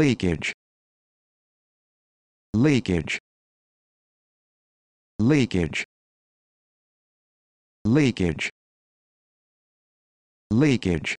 leakage leakage leakage leakage leakage